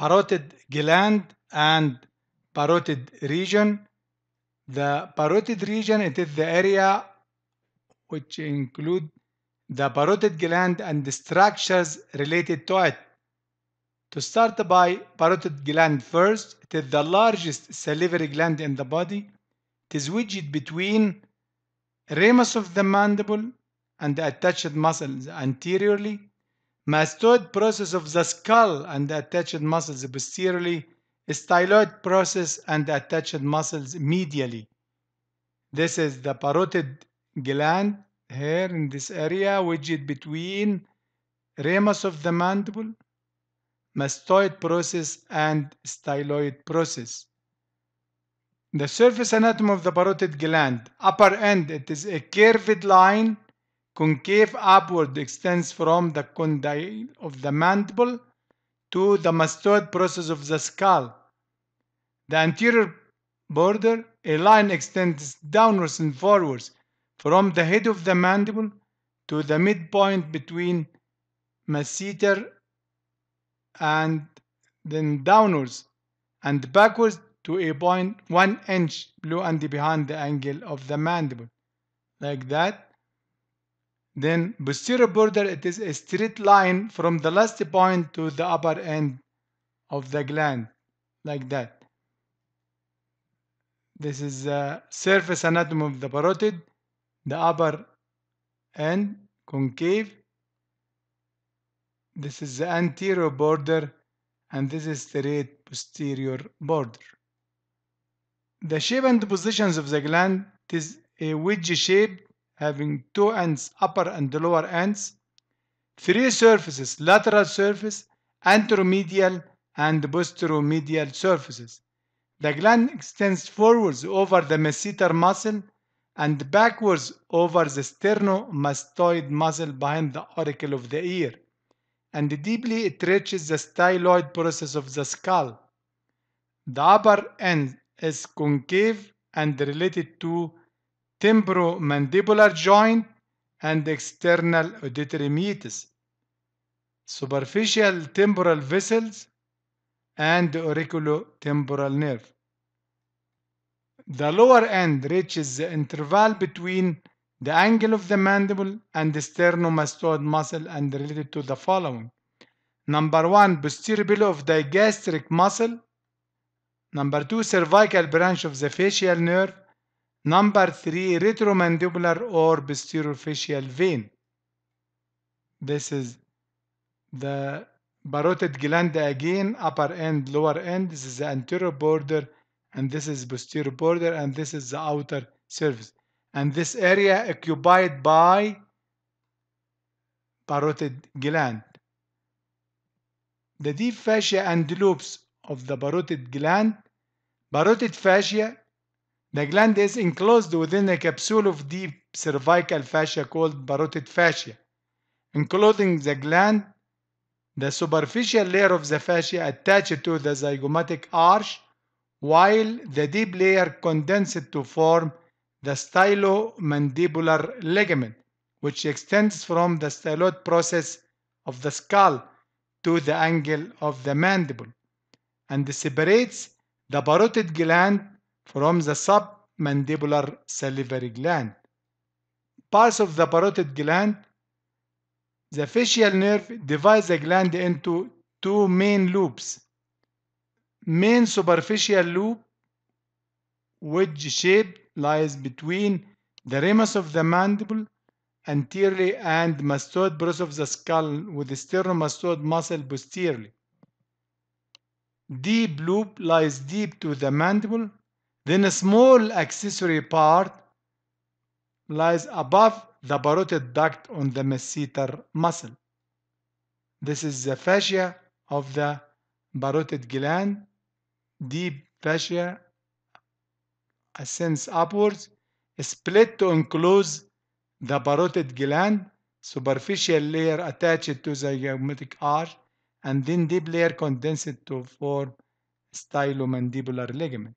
parotid gland and parotid region. The parotid region, it is the area which include the parotid gland and the structures related to it. To start by parotid gland first, it is the largest salivary gland in the body. It is wedged between ramus of the mandible and the attached muscles anteriorly Mastoid process of the skull and the attached muscles posteriorly, styloid process and the attached muscles medially. This is the parotid gland here in this area which is between ramus of the mandible, mastoid process and styloid process. The surface anatomy of the parotid gland, upper end, it is a curved line concave upward extends from the condyle of the mandible to the mastoid process of the skull. The anterior border, a line extends downwards and forwards from the head of the mandible to the midpoint between masseter and then downwards and backwards to a point one inch below and behind the angle of the mandible like that then posterior border it is a straight line from the last point to the upper end of the gland like that this is the surface anatomy of the parotid the upper end concave this is the anterior border and this is straight posterior border the shape and positions of the gland is a wedge shape having two ends, upper and lower ends, three surfaces, lateral surface, anteromedial and posteromedial surfaces. The gland extends forwards over the masseter muscle and backwards over the sternomastoid muscle behind the auricle of the ear, and deeply it reaches the styloid process of the skull. The upper end is concave and related to temporomandibular joint and external auditory meatus, superficial temporal vessels, and the auriculotemporal nerve. The lower end reaches the interval between the angle of the mandible and the sternomastoid muscle and related to the following. Number one, posterior pillow of digastric muscle. Number two, cervical branch of the facial nerve. Number three, retromandibular or posteriofacial vein. This is the parotid gland again, upper end, lower end. This is the anterior border, and this is posterior border, and this is the outer surface. And this area occupied by parotid gland. The deep fascia and loops of the parotid gland. Parotid fascia the gland is enclosed within a capsule of deep cervical fascia called parotid fascia, including the gland, the superficial layer of the fascia attached to the zygomatic arch, while the deep layer condenses to form the stylomandibular ligament, which extends from the styloid process of the skull to the angle of the mandible and separates the parotid gland from the submandibular salivary gland. Parts of the parotid gland the facial nerve divides the gland into two main loops. Main superficial loop, wedge-shaped, lies between the ramus of the mandible, anteriorly, and mastoid bros of the skull with the sternomastoid muscle posteriorly. Deep loop lies deep to the mandible then a small accessory part lies above the parotid duct on the masseter muscle. This is the fascia of the parotid gland, deep fascia ascends upwards, split to enclose the parotid gland, superficial layer attached to the geometric arch, and then deep layer condensed to form stylomandibular ligament.